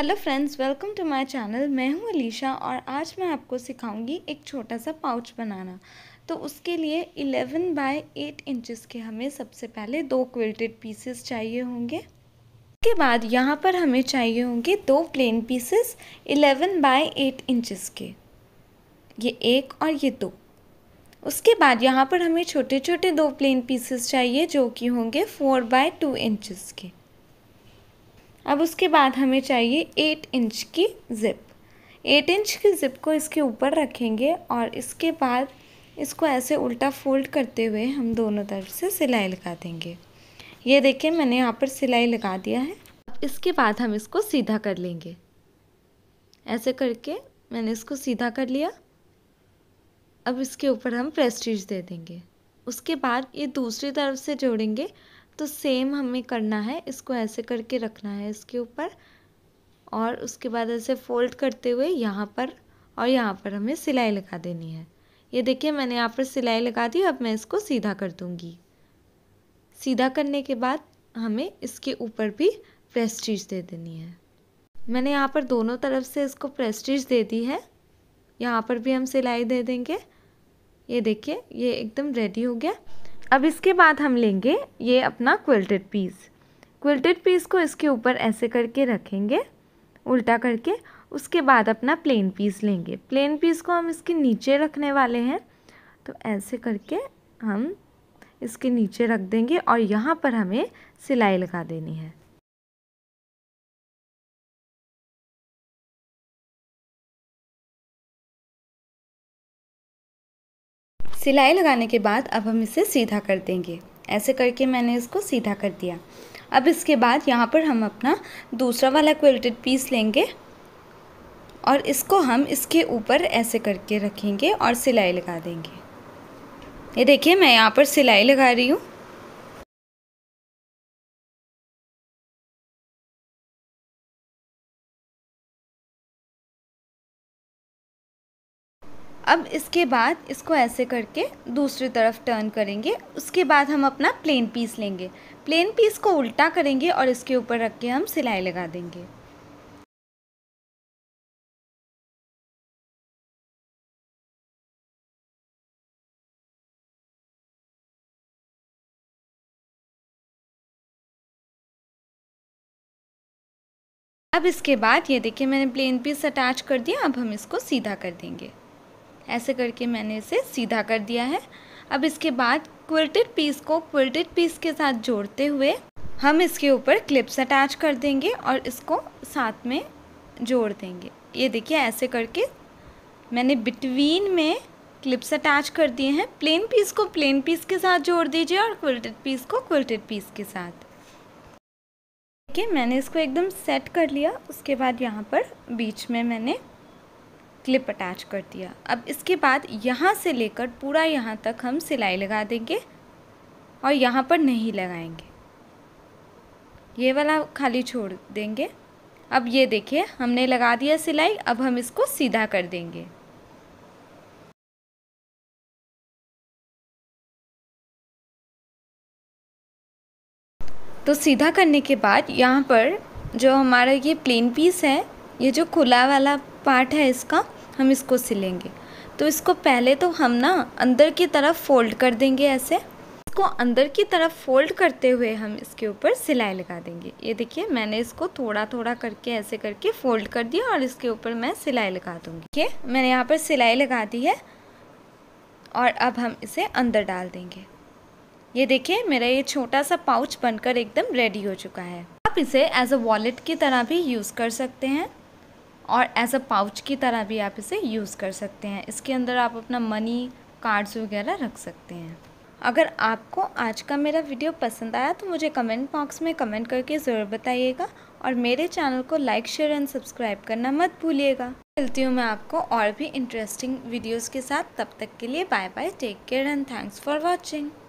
hello friends welcome to my channel मैं हूं अलीशा और आज मैं आपको सिखाऊंगी एक छोटा सा पाउच बनाना तो उसके लिए 11 बाय 8 इंचेस के हमें सबसे पहले दो क्विल्टेड पीसेस चाहिए होंगे उसके बाद यहां पर हमें चाहिए होंगे दो प्लेन पीसेस 11 बाय 8 इंचेस के ये एक और ये दो उसके बाद यहाँ पर हमें छोटे छोटे दो प्लेन पीसेस चाहिए जो कि होंगे फोर बाय टू इंचज़ के अब उसके बाद हमें चाहिए एट इंच की ज़िप एट इंच की ज़िप को इसके ऊपर रखेंगे और इसके बाद इसको ऐसे उल्टा फोल्ड करते हुए हम दोनों तरफ से सिलाई लगा देंगे ये देखिए मैंने यहाँ पर सिलाई लगा दिया है इसके बाद हम इसको सीधा कर लेंगे ऐसे करके मैंने इसको सीधा कर लिया अब इसके ऊपर हम प्रेस्टीज दे देंगे उसके बाद ये दूसरी तरफ से जोड़ेंगे तो सेम हमें करना है इसको ऐसे करके रखना है इसके ऊपर और उसके बाद ऐसे फोल्ड करते हुए यहाँ पर और यहाँ पर हमें सिलाई लगा देनी है ये देखिए मैंने यहाँ पर सिलाई लगा दी अब मैं इसको सीधा कर दूँगी सीधा करने के बाद हमें इसके ऊपर भी प्रेस्टीज दे देनी है मैंने यहाँ पर दोनों तरफ से इसको प्रेस्टीज दे दी है यहाँ पर भी हम सिलाई दे देंगे ये देखिए ये एकदम रेडी हो गया अब इसके बाद हम लेंगे ये अपना क्विल्टेड पीस क्विल्टेड पीस को इसके ऊपर ऐसे करके रखेंगे उल्टा करके उसके बाद अपना प्लेन पीस लेंगे प्लेन पीस को हम इसके नीचे रखने वाले हैं तो ऐसे करके हम इसके नीचे रख देंगे और यहाँ पर हमें सिलाई लगा देनी है सिलाई लगाने के बाद अब हम इसे सीधा कर देंगे ऐसे करके मैंने इसको सीधा कर दिया अब इसके बाद यहाँ पर हम अपना दूसरा वाला क्वेल्टेड पीस लेंगे और इसको हम इसके ऊपर ऐसे करके रखेंगे और सिलाई लगा देंगे ये देखिए मैं यहाँ पर सिलाई लगा रही हूँ अब इसके बाद इसको ऐसे करके दूसरी तरफ टर्न करेंगे उसके बाद हम अपना प्लेन पीस लेंगे प्लेन पीस को उल्टा करेंगे और इसके ऊपर रख के हम सिलाई लगा देंगे अब इसके बाद ये देखिए मैंने प्लेन पीस अटैच कर दिया अब हम इसको सीधा कर देंगे ऐसे करके मैंने इसे सीधा कर दिया है अब इसके बाद क्विल्टेड पीस को क्विल्टेड पीस के साथ जोड़ते हुए हम इसके ऊपर क्लिप्स अटैच कर देंगे और इसको साथ में जोड़ देंगे ये देखिए ऐसे करके मैंने बिटवीन में क्लिप्स अटैच कर दिए हैं प्लेन पीस को प्लेन पीस के साथ जोड़ दीजिए और क्विल्टेड पीस को क्विल्टेड पीस के साथ देखिए मैंने इसको एकदम सेट कर लिया उसके बाद यहाँ पर बीच में मैंने क्लिप अटैच कर दिया अब इसके बाद यहाँ से लेकर पूरा यहाँ तक हम सिलाई लगा देंगे और यहाँ पर नहीं लगाएंगे ये वाला खाली छोड़ देंगे अब ये देखिए हमने लगा दिया सिलाई अब हम इसको सीधा कर देंगे तो सीधा करने के बाद यहाँ पर जो हमारा ये प्लेन पीस है ये जो खुला वाला पार्ट है इसका हम इसको सिलेंगे तो इसको पहले तो हम ना अंदर की तरफ फोल्ड कर देंगे ऐसे इसको अंदर की तरफ फोल्ड करते हुए हम इसके ऊपर सिलाई लगा देंगे ये देखिए मैंने इसको थोड़ा थोड़ा करके ऐसे करके फोल्ड कर दिया और इसके ऊपर मैं सिलाई लगा दूँगी ठीक है मैंने यहाँ पर सिलाई लगा दी है और अब हम इसे अंदर डाल देंगे ये देखिए मेरा ये छोटा सा पाउच बनकर एकदम रेडी हो चुका है आप इसे एज अ वॉलेट की तरह भी यूज़ कर सकते हैं और एज अ पाउच की तरह भी आप इसे यूज़ कर सकते हैं इसके अंदर आप अपना मनी कार्ड्स वगैरह रख सकते हैं अगर आपको आज का मेरा वीडियो पसंद आया तो मुझे कमेंट बॉक्स में कमेंट करके ज़रूर बताइएगा और मेरे चैनल को लाइक शेयर एंड सब्सक्राइब करना मत भूलिएगा मिलती हूँ मैं आपको और भी इंटरेस्टिंग वीडियोस के साथ तब तक के लिए bye bye take care and thanks for watching